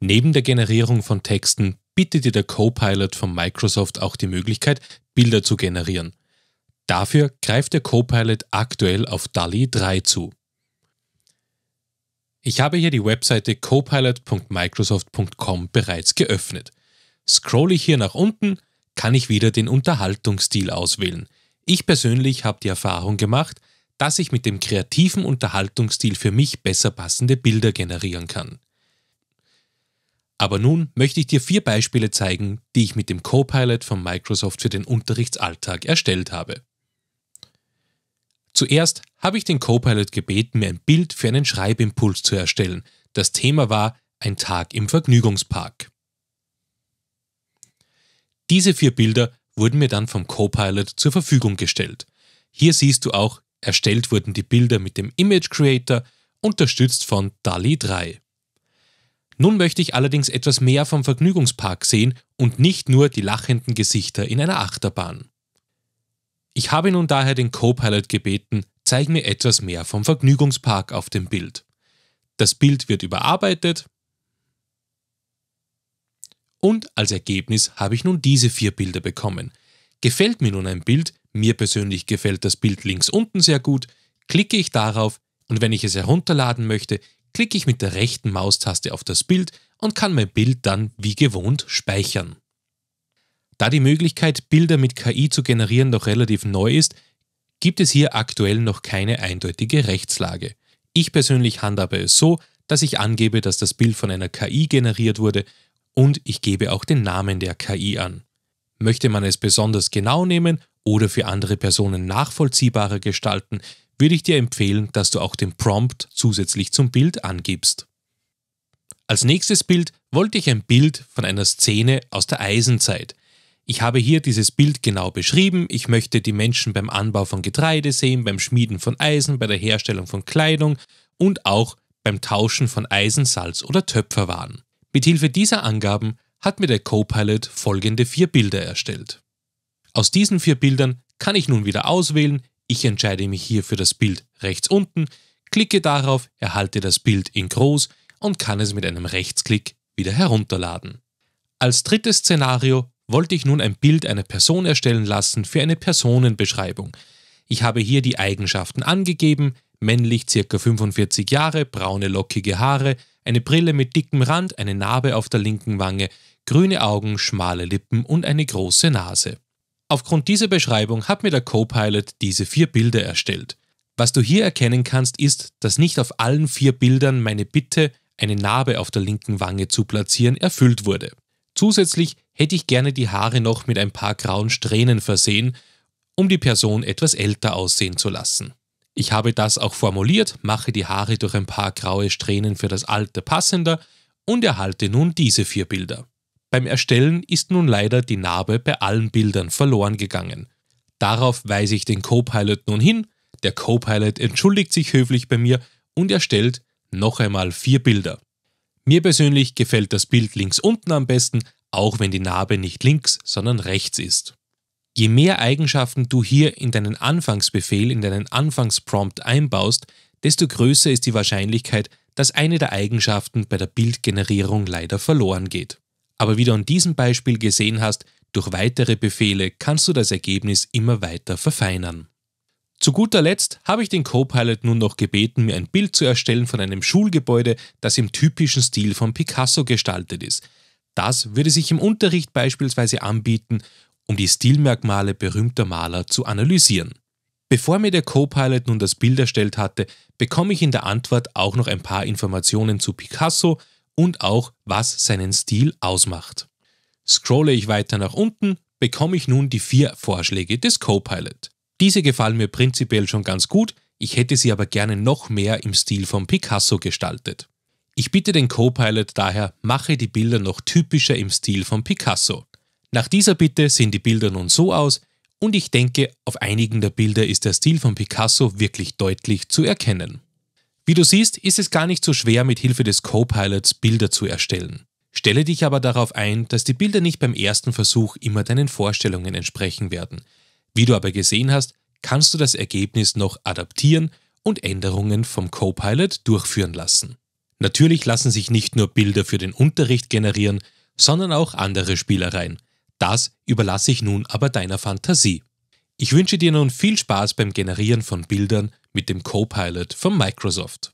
Neben der Generierung von Texten bietet dir der Copilot von Microsoft auch die Möglichkeit, Bilder zu generieren. Dafür greift der Copilot aktuell auf DALI 3 zu. Ich habe hier die Webseite copilot.microsoft.com bereits geöffnet. Scroll ich hier nach unten, kann ich wieder den Unterhaltungsstil auswählen. Ich persönlich habe die Erfahrung gemacht, dass ich mit dem kreativen Unterhaltungsstil für mich besser passende Bilder generieren kann. Aber nun möchte ich dir vier Beispiele zeigen, die ich mit dem Copilot von Microsoft für den Unterrichtsalltag erstellt habe. Zuerst habe ich den Copilot gebeten, mir ein Bild für einen Schreibimpuls zu erstellen. Das Thema war ein Tag im Vergnügungspark. Diese vier Bilder wurden mir dann vom Copilot zur Verfügung gestellt. Hier siehst du auch, erstellt wurden die Bilder mit dem Image Creator, unterstützt von DALI 3. Nun möchte ich allerdings etwas mehr vom Vergnügungspark sehen und nicht nur die lachenden Gesichter in einer Achterbahn. Ich habe nun daher den Co-Pilot gebeten, zeig mir etwas mehr vom Vergnügungspark auf dem Bild. Das Bild wird überarbeitet und als Ergebnis habe ich nun diese vier Bilder bekommen. Gefällt mir nun ein Bild, mir persönlich gefällt das Bild links unten sehr gut, klicke ich darauf und wenn ich es herunterladen möchte, klicke ich mit der rechten Maustaste auf das Bild und kann mein Bild dann wie gewohnt speichern. Da die Möglichkeit, Bilder mit KI zu generieren, noch relativ neu ist, gibt es hier aktuell noch keine eindeutige Rechtslage. Ich persönlich handhabe es so, dass ich angebe, dass das Bild von einer KI generiert wurde und ich gebe auch den Namen der KI an. Möchte man es besonders genau nehmen oder für andere Personen nachvollziehbarer gestalten, würde ich dir empfehlen, dass du auch den Prompt zusätzlich zum Bild angibst. Als nächstes Bild wollte ich ein Bild von einer Szene aus der Eisenzeit. Ich habe hier dieses Bild genau beschrieben. Ich möchte die Menschen beim Anbau von Getreide sehen, beim Schmieden von Eisen, bei der Herstellung von Kleidung und auch beim Tauschen von Eisensalz oder Töpferwaren. Mithilfe dieser Angaben hat mir der Copilot folgende vier Bilder erstellt. Aus diesen vier Bildern kann ich nun wieder auswählen, ich entscheide mich hier für das Bild rechts unten, klicke darauf, erhalte das Bild in groß und kann es mit einem Rechtsklick wieder herunterladen. Als drittes Szenario wollte ich nun ein Bild einer Person erstellen lassen für eine Personenbeschreibung. Ich habe hier die Eigenschaften angegeben, männlich circa 45 Jahre, braune lockige Haare, eine Brille mit dickem Rand, eine Narbe auf der linken Wange, grüne Augen, schmale Lippen und eine große Nase. Aufgrund dieser Beschreibung hat mir der Copilot diese vier Bilder erstellt. Was du hier erkennen kannst, ist, dass nicht auf allen vier Bildern meine Bitte, eine Narbe auf der linken Wange zu platzieren, erfüllt wurde. Zusätzlich hätte ich gerne die Haare noch mit ein paar grauen Strähnen versehen, um die Person etwas älter aussehen zu lassen. Ich habe das auch formuliert, mache die Haare durch ein paar graue Strähnen für das alte passender und erhalte nun diese vier Bilder. Beim Erstellen ist nun leider die Narbe bei allen Bildern verloren gegangen. Darauf weise ich den Copilot nun hin, der Copilot entschuldigt sich höflich bei mir und erstellt noch einmal vier Bilder. Mir persönlich gefällt das Bild links unten am besten, auch wenn die Narbe nicht links, sondern rechts ist. Je mehr Eigenschaften du hier in deinen Anfangsbefehl, in deinen Anfangsprompt einbaust, desto größer ist die Wahrscheinlichkeit, dass eine der Eigenschaften bei der Bildgenerierung leider verloren geht. Aber wie du an diesem Beispiel gesehen hast, durch weitere Befehle kannst du das Ergebnis immer weiter verfeinern. Zu guter Letzt habe ich den Copilot nun noch gebeten, mir ein Bild zu erstellen von einem Schulgebäude, das im typischen Stil von Picasso gestaltet ist. Das würde sich im Unterricht beispielsweise anbieten um die Stilmerkmale berühmter Maler zu analysieren. Bevor mir der Copilot nun das Bild erstellt hatte, bekomme ich in der Antwort auch noch ein paar Informationen zu Picasso und auch, was seinen Stil ausmacht. Scrolle ich weiter nach unten, bekomme ich nun die vier Vorschläge des Copilot. Diese gefallen mir prinzipiell schon ganz gut, ich hätte sie aber gerne noch mehr im Stil von Picasso gestaltet. Ich bitte den Copilot daher, mache die Bilder noch typischer im Stil von Picasso. Nach dieser Bitte sehen die Bilder nun so aus und ich denke, auf einigen der Bilder ist der Stil von Picasso wirklich deutlich zu erkennen. Wie du siehst, ist es gar nicht so schwer, mit Hilfe des Copilots Bilder zu erstellen. Stelle dich aber darauf ein, dass die Bilder nicht beim ersten Versuch immer deinen Vorstellungen entsprechen werden. Wie du aber gesehen hast, kannst du das Ergebnis noch adaptieren und Änderungen vom Copilot durchführen lassen. Natürlich lassen sich nicht nur Bilder für den Unterricht generieren, sondern auch andere Spielereien. Das überlasse ich nun aber deiner Fantasie. Ich wünsche dir nun viel Spaß beim Generieren von Bildern mit dem Copilot von Microsoft.